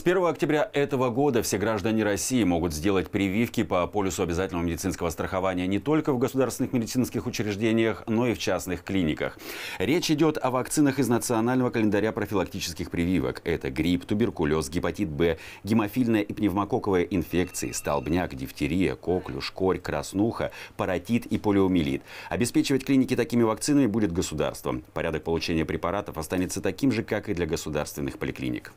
С 1 октября этого года все граждане России могут сделать прививки по полюсу обязательного медицинского страхования не только в государственных медицинских учреждениях, но и в частных клиниках. Речь идет о вакцинах из национального календаря профилактических прививок. Это грипп, туберкулез, гепатит Б, гемофильная и пневмококковая инфекции, столбняк, дифтерия, коклюш, корь, краснуха, паротит и полиомиелит. Обеспечивать клиники такими вакцинами будет государство. Порядок получения препаратов останется таким же, как и для государственных поликлиник.